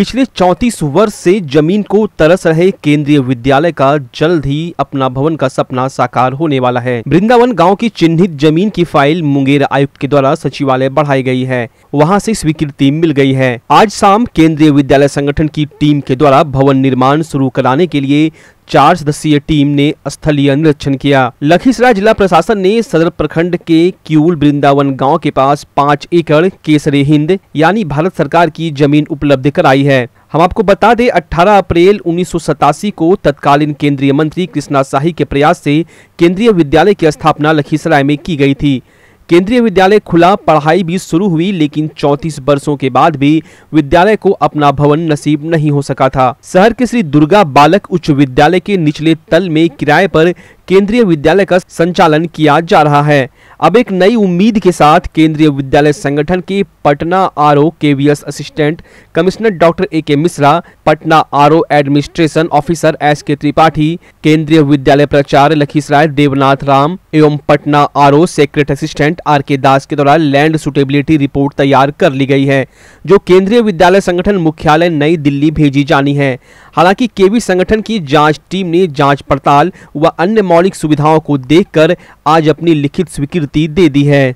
पिछले 34 वर्ष से जमीन को तरस रहे केंद्रीय विद्यालय का जल्द ही अपना भवन का सपना साकार होने वाला है वृंदावन गांव की चिन्हित जमीन की फाइल मुंगेर आयुक्त के द्वारा सचिवालय बढ़ाई गई है वहां से स्वीकृति मिल गई है आज शाम केंद्रीय विद्यालय संगठन की टीम के द्वारा भवन निर्माण शुरू कराने के लिए चार सदस्यीय टीम ने स्थलीय निरीक्षण किया लखीसराय जिला प्रशासन ने सदर प्रखंड के क्यूल वृंदावन गाँव के पास पाँच एकड़ केसरे हिंद यानी भारत सरकार की जमीन उपलब्ध कराई है हम आपको बता दें 18 अप्रैल उन्नीस को तत्कालीन केंद्रीय मंत्री कृष्णा शाही के प्रयास से केंद्रीय विद्यालय की स्थापना लखीसराय में की गई थी केंद्रीय विद्यालय खुला पढ़ाई भी शुरू हुई लेकिन 34 वर्षों के बाद भी विद्यालय को अपना भवन नसीब नहीं हो सका था शहर के श्री दुर्गा बालक उच्च विद्यालय के निचले तल में किराए पर केंद्रीय विद्यालय का संचालन किया जा रहा है अब एक नई उम्मीद के साथ केंद्रीय विद्यालय संगठन के Patna R O K V S assistant commissioner doctor A K Mishra Patna R O administration officer S K Tripathi Kendriya Vidyalaya प्राचार्य लखीसराय देवनाथ राम एवं Patna R O secret assistant R K Das के द्वारा लैंड सुटेबिलिटी रिपोर्ट तैयार कर ली गई है जो केंद्रीय विद्यालय संगठन मुख्यालय नई दिल्ली भेजी जानी है हालांकि केवी संगठन की जांच टीम ने जांच पड़ताल व अन्य मौलिक सुविधाओं को देखकर आज अपनी लिखित स्वीकृति दे दी है